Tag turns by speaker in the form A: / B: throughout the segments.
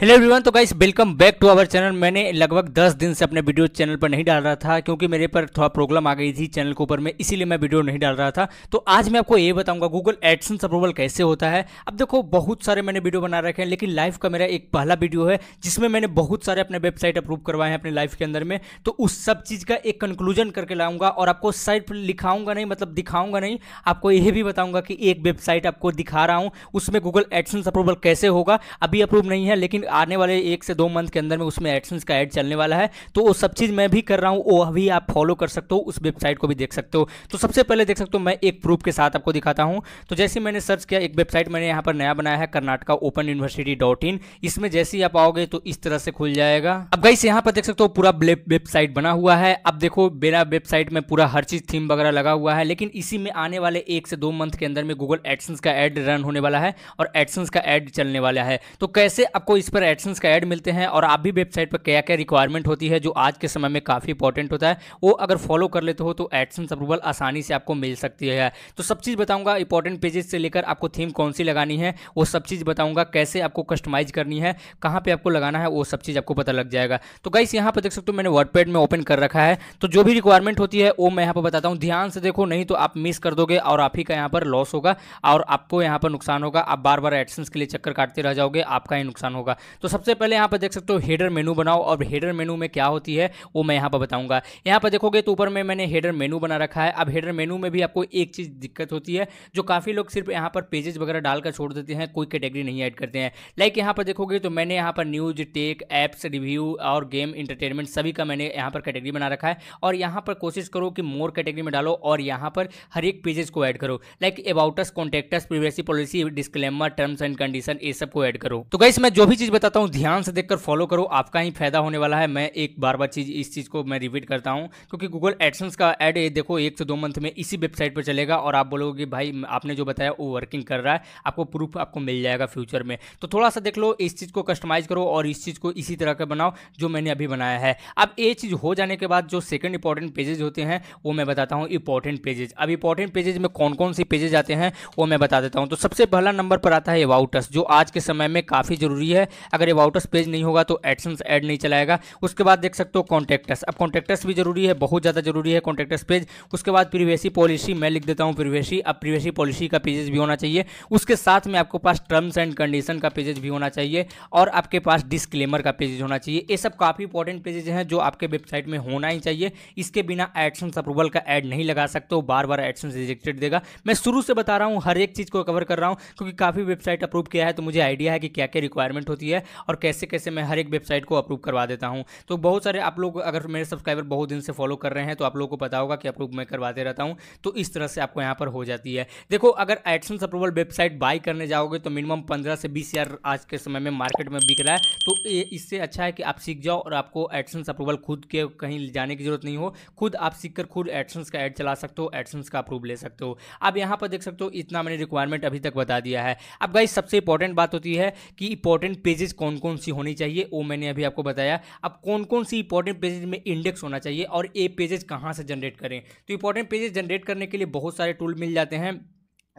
A: hello everyone तो guys welcome back to our channel मैंने लगभग 10 दिन से अपने वीडियो चैनल पर नहीं डाल रहा था क्योंकि मेरे पर थोड़ा प्रॉब्लम आ गई थी चैनल के ऊपर में इसीलिए मैं वीडियो नहीं डाल रहा था तो आज मैं आपको ये बताऊंगा गूगल एडसेंस अप्रूवल कैसे होता है अब देखो बहुत सारे मैंने वीडियो बना रखे हैं लेकिन लाइफ का मेरा एक पहला वीडियो है जिसमें मैंने बहुत सारे अपने वेबसाइट अप्रूव करवाए हैं अपने लाइफ के अंदर में तो उस सब चीज़ का एक कंक्लूजन करके लाऊंगा और आपको साइट पर लिखाऊंगा नहीं मतलब दिखाऊंगा नहीं आपको यह भी बताऊंगा कि एक वेबसाइट आपको दिखा रहा हूँ उसमें गूगल एडसेंस अप्रूवल कैसे होगा अभी अप्रूव नहीं है लेकिन आने वाले एक से दो मंथ के अंदर में उसमें एडसेंस का एड चलने वाला है तो वो सब चीज़ मैं भी कर रहा हूँ वो अभी आप फॉलो कर सकते हो उस वेबसाइट को भी देख सकते हो तो सबसे पहले देख सकते हो मैं एक प्रूफ के साथ आपको दिखाता हूँ तो जैसे मैंने सर्च किया एक वेबसाइट मैंने यहाँ पर नया बनाया है Karnataka open university dot in इसमें जैसे ही आप आओगे तो इस तरह से खुल जाएगा अब गई यहाँ पर देख सकते हो पूरा वेबसाइट बना हुआ है अब देखो मेरा वेबसाइट में पूरा हर चीज़ थीम वगैरह लगा हुआ है लेकिन इसी में आने वाले एक से दो मंथ के अंदर में गूगल एडसेंस का एड रन होने वाला है और एडसेंस का एड चलने वाला है तो कैसे आपको इस पर एडसेंस का ऐड मिलते हैं और आप भी वेबसाइट पर क्या क्या रिक्वायरमेंट होती है जो आज के समय में काफ़ी इंपॉर्टेंट होता है वो अगर फॉलो कर लेते हो तो एडसेंस अप्रूवल आसानी से आपको मिल सकती है तो सब चीज़ बताऊँगा इंपॉर्टेंट पेजेस से लेकर आपको थीम कौन सी लगानी है वो सब चीज़ बताऊँगा कैसे आपको कस्टमाइज करनी है कहाँ पर आपको लगाना है वो सब चीज़ आपको पता लग जाएगा तो गाइस यहाँ पर देख सकते हो मैंने वर्डपेड में ओपन कर रखा है तो जो भी रिक्वायरमेंट होती है वो मैं यहाँ पर बताता हूँ ध्यान से देखो नहीं तो आप मिस कर दोगे और आप ही का यहाँ पर लॉस होगा और आपको यहाँ पर नुकसान होगा आप बार बार एडसेंस के लिए चक्कर काटते रह जाओगे आपका ही नुकसान होगा तो सबसे पहले यहाँ पर देख सकते हो हेडर मेनू बनाओ और हेडर मेनू में क्या होती है वो मैं यहाँ पर बताऊँगा यहाँ पर देखोगे तो ऊपर में मैंने हेडर मेनू बना रखा है अब हेडर मेनू में भी आपको एक चीज़ दिक्कत होती है जो काफ़ी लोग सिर्फ यहाँ पर पेजेज वगैरह डालकर छोड़ देते हैं कोई कैटेगरी नहीं ऐड करते हैं लाइक यहाँ पर देखोगे तो मैंने यहाँ पर न्यूज टेक एप्स रिव्यू और गेम इंटरटेनमेंट सभी का मैंने यहाँ पर कैटेगरी बना रखा है और यहाँ पर कोशिश करो कि मोर कैटेगरी में डालो और यहाँ पर हर एक पेजेस को ऐड करो like about us contact us privacy policy disclaimer terms and condition ये सब को ऐड करो तो गाइस मैं जो भी चीज़ बताता हूँ ध्यान से देखकर फॉलो करो आपका ही फायदा होने वाला है मैं एक बार बार चीज़ इस चीज़ को मैं रिपीट करता हूँ क्योंकि गूगल एडसन्स का एड देखो एक से दो मंथ में इसी वेबसाइट पर चलेगा और आप बोलोगे भाई आपने जो बताया वो वर्किंग कर रहा है आपको प्रूफ आपको मिल जाएगा फ्यूचर में तो थोड़ा सा देख लो इस चीज़ को कस्टमाइज़ करो और इस चीज़ को इसी तरह का बनाओ जो मैंने अभी बनाया है अब ये चीज़ हो जाने के बाद जो सेकेंड इंपॉर्टेंट पेजेज होते हैं वो मैं बताता हूँ इंपॉर्टेंट पेजेज अब इंपॉर्टेंट पेजेज में कौन कौन से पेजेज आते हैं वो मैं बता देता हूँ तो सबसे पहला नंबर पर आता है वाउटस जो आज के समय में काफ़ी ज़रूरी है अगर ये वाउटर्स पेज नहीं होगा तो एडसन्स एड नहीं चलाएगा उसके बाद देख सकते हो कॉन्टेक्टर्स अब कॉन्टेक्टर्स भी जरूरी है बहुत ज़्यादा जरूरी है कॉन्टेक्टर्स पेज उसके बाद प्रिवेसी पॉलिसी मैं लिख देता हूँ प्रिवेसी अब प्रिवेसी पॉलिसी का पेजेस भी होना चाहिए उसके साथ में आपके पास टर्म्स एंड कंडीशन का पेजेज भी होना चाहिए और आपके पास डिस्क्लेमर का पेजेज होना चाहिए ये सब काफ़ी इंपॉर्टेंट पेजेज हैं जो आपके वेबसाइट में होना ही चाहिए इसके बिना एडसेंस अप्रूवल का एड नहीं लगा सकते हो बार बार एडसन्स रिजेक्टेड देगा मैं शुरू से बता रहा हूँ हर एक चीज़ को कवर कर रहा हूँ क्योंकि काफ़ी वेबसाइट अप्रूव किया है तो मुझे आइडिया है कि क्या क्या रिक्वायरमेंट होती है है और कैसे कैसे मैं हर एक वेबसाइट को अप्रूव करवा देता हूँ तो बहुत सारे आप लोग अगर मेरे सब्सक्राइबर बहुत दिन से फॉलो कर रहे हैं तो आप लोग को पता होगा कि अप्रूव मैं करवाते रहता हूँ तो इस तरह से आपको यहाँ पर हो जाती है देखो अगर एडसेंस अप्रूवल वेबसाइट बाई करने जाओगे तो मिनिमम पंद्रह से बीस हज़ार आज के समय में मार्केट में बिक रहा है तो इससे अच्छा है कि आप सीख जाओ और आपको एडसन अप्रूवल खुद के कहीं जाने की जरूरत नहीं हो खुद आप सीख कर खुद एडसेंस का एड चला सकते हो एडसेंस का अप्रूव ले सकते हो आप यहाँ पर देख सकते हो इतना मैंने रिक्वायरमेंट अभी तक बता दिया है अब गाइस सबसे इंपॉर्टेंट बात होती है कि इंपॉर्टेंट पेजेस बेसिस कौन कौन सी होनी चाहिए वो मैंने अभी आपको बताया अब कौन कौन सी इंपॉर्टेंट पेजेज में इंडेक्स होना चाहिए और ये पेजेज कहाँ से जनरेट करें तो इंपॉर्टेंट पेजेज जनरेट करने के लिए बहुत सारे टूल मिल जाते हैं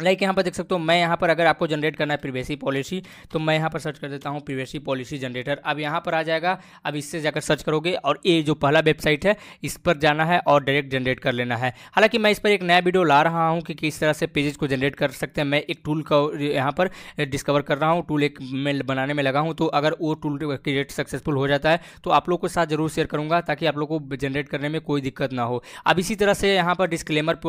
A: लाइक यहाँ पर देख सकते हो मैं यहाँ पर अगर आपको जनरेट करना है प्रिवेसी पॉलिसी तो मैं यहाँ पर सर्च कर देता हूँ प्रिवेसी पॉलिसी जनरेटर अब यहाँ पर आ जाएगा अब इससे जाकर सर्च करोगे और ये जो पहला वेबसाइट है इस पर जाना है और डायरेक्ट जनरेट कर लेना है हालांकि मैं इस पर एक नया वीडियो ला रहा हूँ कि किस तरह से पेजेज को जनरेट कर सकते हैं मैं एक टूल का यहाँ पर डिस्कवर कर रहा हूँ टूल एक मैं बनाने में लगा हूँ तो अगर वो टूल क्रिएट सक्सेसफुल हो जाता है तो आप लोग के साथ जरूर शेयर करूँगा ताकि आप लोग को जनरेट करने में कोई दिक्कत ना हो अब इसी तरह से यहाँ पर डिस्क्लेमर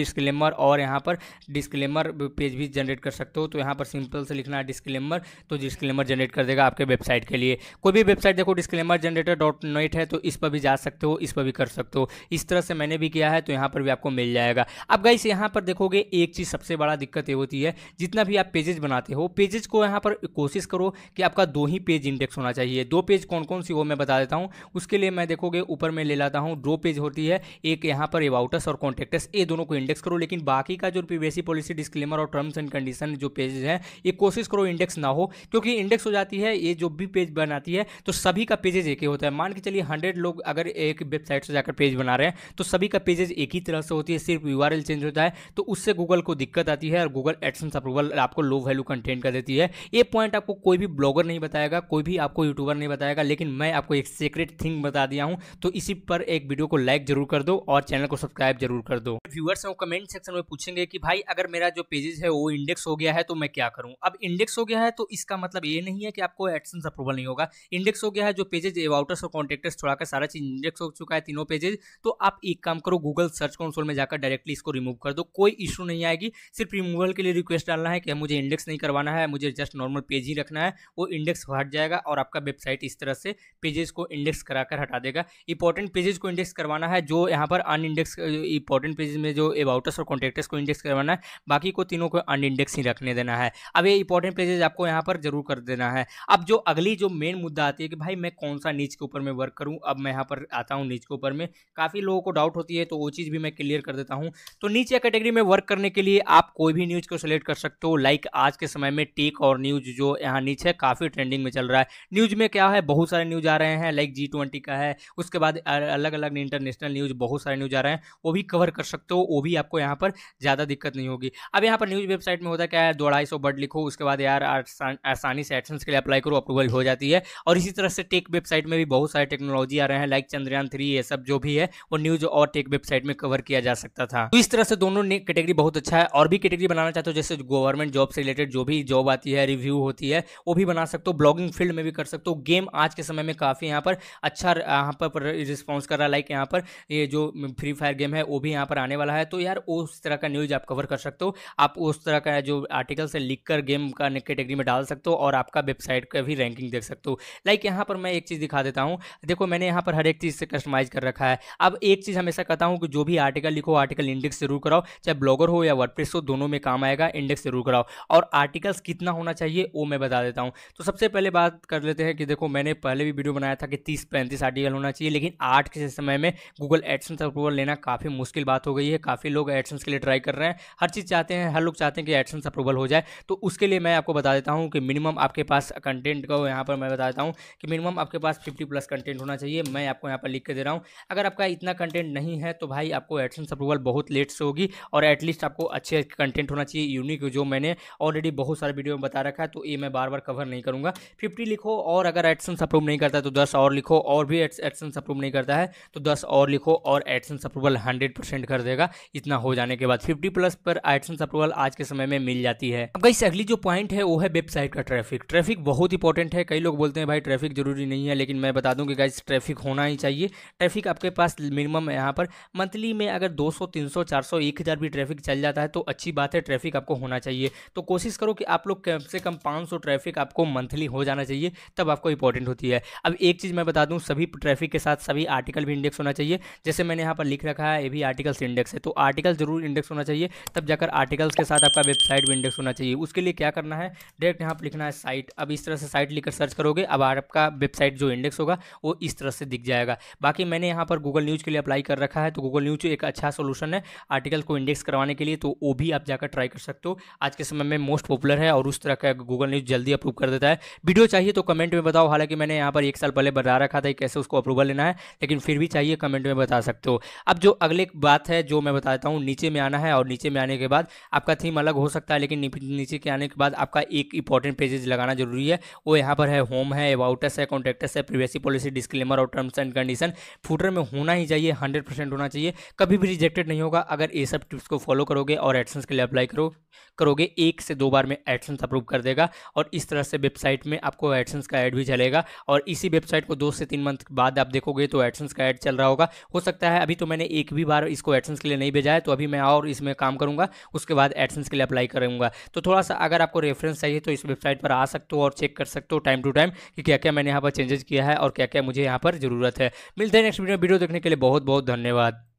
A: डिस्क्लेमर और यहाँ पर डिस्क्लेमर डिस्क्लेमर पेज भी जनरेट कर सकते हो तो यहाँ पर सिंपल से लिखना है डिस्क्लेमर तो डिस्क्लेमर जनरेट कर देगा आपके वेबसाइट के लिए कोई भी वेबसाइट देखो डिस्क्लेमर जनरेटर डॉट नेट है तो इस पर भी जा सकते हो इस पर भी कर सकते हो इस तरह से मैंने भी किया है तो यहाँ पर भी आपको मिल जाएगा अब गाइस यहाँ पर देखोगे एक चीज़ सबसे बड़ा दिक्कत ये होती है जितना भी आप पेजेज बनाते हो पेजेज को यहाँ पर कोशिश करो कि आपका दो ही पेज इंडेक्स होना चाहिए दो पेज कौन कौन सी वो मैं बता देता हूँ उसके लिए मैं देखोगे ऊपर में ले लाता हूँ दो पेज होती है एक यहाँ पर एवाउटस और कॉन्टेक्टस ये दोनों को इंडेक्स करो लेकिन बाकी का जो प्रीवेसी पॉलिसी डिस्क्लेमर और टर्म्स एंड कंडीशन जो पेजेज हैं ये कोशिश करो इंडेक्स ना हो क्योंकि इंडेक्स हो जाती है ये जो भी पेज बनाती है तो सभी का पेजेज एक ही होता है मान के चलिए हंड्रेड लोग अगर एक वेबसाइट से जाकर पेज बना रहे हैं तो सभी का पेजेज एक ही तरह से होती है सिर्फ यू चेंज होता है तो उससे गूगल को दिक्कत आती है और गूगल एडसेंस अप्रूवल आपको लो वैल्यू कंटेंट कर देती है ये पॉइंट आपको कोई भी ब्लॉगर नहीं बताएगा कोई भी आपको यूट्यूबर नहीं बताएगा लेकिन मैं आपको एक सीक्रेट थिंग बता दिया हूं तो इसी पर एक वीडियो को लाइक जरूर कर दो और चैनल को सब्सक्राइब जरूर कर दो व्यूअर्स कमेंट सेक्शन में पूछेंगे कि भाई अगर मेरा मेरा जो पेजेस है वो इंडेक्स हो गया है तो मैं क्या करूँ अब इंडेक्स हो गया है तो इसका मतलब ये नहीं है कि आपको एडसेंस अप्रूवल नहीं होगा इंडेक्स हो गया है जो पेजेज एवाउटर्स और कॉन्टेक्टर्स छोड़ाकर सारा चीज इंडेक्स हो चुका है तीनों पेजेज तो आप एक काम करो गूगल सर्च कंसोल में जाकर डायरेक्टली इसको रिमूव कर दो कोई इशू नहीं आएगी सिर्फ रिमूवल के लिए रिक्वेस्ट डालना है कि मुझे इंडेक्स नहीं करवाना है मुझे जस्ट नॉर्मल पेज ही रखना है वो इंडेक्स हट जाएगा और आपका वेबसाइट इस तरह से पेजेस को इंडेक्स कराकर हटा देगा इंपॉर्टेंट पेजेस को इंडेक्स करवाना है जो यहाँ पर अन इंडेक्स इंपॉर्टेंट पेजेस में जो एबाउटर्स और कॉन्टेक्टर्स को इंडेक्स करवाना है बाकी को तीनों को अनइंडेक्स इंडेक्स ही रखने देना है अब ये इंपॉर्टेंट प्लेसेज आपको यहाँ पर जरूर कर देना है अब जो अगली जो मेन मुद्दा आती है कि भाई मैं कौन सा नीच के ऊपर में वर्क करूँ अब मैं यहाँ पर आता हूँ नीच के ऊपर में काफ़ी लोगों को डाउट होती है तो वो चीज़ भी मैं क्लियर कर देता हूँ तो नीच या कैटेगरी में वर्क करने के लिए आप कोई भी न्यूज़ को सिलेक्ट कर सकते हो लाइक आज के समय में टेक और न्यूज़ जो यहाँ नीचे है काफ़ी ट्रेंडिंग में चल रहा है न्यूज़ में क्या है बहुत सारे न्यूज़ आ रहे हैं लाइक जी ट्वेंटी का है उसके बाद अलग अलग इंटरनेशनल न्यूज़ बहुत सारे न्यूज़ आ रहे हैं वो भी कवर कर सकते हो वो भी आपको यहाँ पर ज़्यादा दिक्कत नहीं होगी अब यहाँ पर न्यूज़ वेबसाइट में होता क्या है दो अढ़ाई सौ वर्ड लिखो उसके बाद यार आसान, आसानी से एडसेंस के लिए अप्लाई करो अप्रूवल हो जाती है और इसी तरह से टेक वेबसाइट में भी बहुत सारे टेक्नोलॉजी आ रहे हैं लाइक चंद्रयान थ्री ये सब जो भी है वो न्यूज़ और टेक वेबसाइट में कवर किया जा सकता था तो इस तरह से दोनों कैटेगरी बहुत अच्छा है और भी कैटेगरी बनाना चाहते हो जैसे गवर्नमेंट जॉब से रिलेटेड जो भी जॉब आती है रिव्यू होती है वो भी बना सकते हो ब्लॉगिंग फील्ड में भी कर सकते हो गेम आज के समय में काफ़ी यहाँ पर अच्छा यहाँ पर रिस्पॉन्स कर रहा है लाइक यहाँ पर ये जो फ्री फायर गेम है वो भी यहाँ पर आने वाला है तो यार उस तरह का न्यूज़ आप कवर कर सकते हो आप उस तरह का जो आर्टिकल से लिख कर गेम का कैटेगरी में डाल सकते हो और आपका वेबसाइट का भी रैंकिंग देख सकते हो लाइक यहाँ पर मैं एक चीज़ दिखा देता हूँ देखो मैंने यहाँ पर हर एक चीज़ से कस्टमाइज़ कर रखा है अब एक चीज़ हमेशा कहता हूँ कि जो भी आर्टिकल लिखो आर्टिकल इंडेक्स जरूर कराओ चाहे ब्लॉगर हो या वर्डप्रेस हो दोनों में काम आएगा इंडेक्स जरूर कराओ और आर्टिकल्स कितना होना चाहिए वो मैं बता देता हूँ तो सबसे पहले बात कर लेते हैं कि देखो मैंने पहले भी वीडियो बनाया था कि तीस पैंतीस आर्टिकल होना चाहिए लेकिन आठ के समय में गूगल एडसन अप्रूवल लेना काफ़ी मुश्किल बात हो गई है काफ़ी लोग एडसन के लिए ट्राई कर रहे हैं हर चीज़ चाहते हैं हर लोग चाहते हैं कि एडसेंस अप्रूवल हो जाए तो उसके लिए मैं आपको बता देता हूँ कि मिनिमम आपके पास कंटेंट का यहाँ पर मैं बता देता हूँ कि मिनिमम आपके पास फिफ्टी प्लस कंटेंट होना चाहिए मैं आपको यहाँ पर लिख के दे रहा हूँ अगर आपका इतना कंटेंट नहीं है तो भाई आपको एडसेंस अप्रूवल बहुत लेट से होगी और एटलीस्ट आपको अच्छे कंटेंट होना चाहिए यूनिक जो मैंने ऑलरेडी बहुत सारे वीडियो में बता रखा है तो ये मैं बार बार कवर नहीं करूँगा फिफ्टी लिखो और अगर एडसेंस अप्रूव नहीं करता तो दस और लिखो और भी एडसेंस अप्रूव नहीं करता है तो दस और लिखो और एडसेंस अप्रूवल हंड्रेड कर देगा इतना हो जाने के बाद फिफ्टी प्लस पर एडसेंस लाइसेंस अप्रूवल आज के समय में मिल जाती है अब गाइस अगली जो पॉइंट है वो है वेबसाइट का ट्रैफिक ट्रैफिक बहुत इंपॉर्टेंट है कई लोग बोलते हैं भाई ट्रैफिक जरूरी नहीं है लेकिन मैं बता दूं कि गाइस ट्रैफिक होना ही चाहिए ट्रैफिक आपके पास मिनिमम यहाँ पर मंथली में अगर 200 सौ 400 1000 भी ट्रैफिक चल जाता है तो अच्छी बात है ट्रैफिक आपको होना चाहिए तो कोशिश करो कि आप लोग कम से कम 500 ट्रैफिक आपको मंथली हो जाना चाहिए तब आपको इंपॉर्टेंट होती है अब एक चीज़ मैं बता दूँ सभी ट्रैफिक के साथ सभी आर्टिकल भी इंडेक्स होना चाहिए जैसे मैंने यहाँ पर लिख रखा है ये भी आर्टिकल्स इंडेक्स है तो आर्टिकल जरूर इंडेक्स होना चाहिए तब जाकर आर्टिकल्स के साथ आपका वेबसाइट भी इंडेक्स होना चाहिए उसके लिए क्या करना है डायरेक्ट यहाँ पर लिखना है साइट अब इस तरह से साइट लिखकर सर्च करोगे अब आपका वेबसाइट जो इंडेक्स होगा वो इस तरह से दिख जाएगा बाकी मैंने यहाँ पर गूगल न्यूज़ के लिए अप्लाई कर रखा है तो गूगल न्यूज़ एक अच्छा सोल्यूशन है आर्टिकल को इंडेक्स करवाने के लिए तो वो भी आप जाकर ट्राई कर सकते हो आज के समय में मोस्ट पॉपुलर है और उस तरह का गूगल न्यूज़ जल्दी अप्रूव कर देता है वीडियो चाहिए तो कमेंट में बताओ हालांकि मैंने यहाँ पर एक साल पहले बता रखा था कैसे उसको अप्रूवल लेना है लेकिन फिर भी चाहिए कमेंट में बता सकते हो अब जो अगले बात है जो मैं बताता हूँ नीचे में आना है और नीचे में आने के बाद आपका थीम अलग हो सकता है लेकिन नीचे के आने के बाद आपका एक इंपॉर्टेंट पेजेज लगाना जरूरी है वो यहाँ पर है होम है अबाउटस है कॉन्ट्रेक्टर्स है प्रिवेसी पॉलिसी डिस्क्लेमर और टर्म्स एंड कंडीशन फूटर में होना ही चाहिए हंड्रेड परसेंट होना चाहिए कभी भी रिजेक्टेड नहीं होगा अगर ये सब टिप्स को फॉलो करोगे और एडसन्स के लिए अप्लाई करो करोगे एक से दो बार में एडसेंस अप्रूव कर देगा और इस तरह से वेबसाइट में आपको एडसन्स का एड भी चलेगा और इसी वेबसाइट को दो से तीन मंथ बाद आप देखोगे तो एडसन्स का एड चल रहा होगा हो सकता है अभी तो मैंने एक भी बार इसको एडसन्स के लिए नहीं भेजा है तो अभी मैं और इसमें काम करूंगा उसके बाद एडसेंस के लिए अप्लाई करूँगा तो थोड़ा सा अगर आपको रेफरेंस चाहिए तो इस वेबसाइट पर आ सकते हो और चेक कर सकते हो टाइम टू टाइम कि क्या क्या मैंने यहाँ पर चेंजेस किया है और क्या क्या मुझे यहाँ पर ज़रूरत है मिलते हैं नेक्स्ट वीडियो वीडियो देखने के लिए बहुत बहुत धन्यवाद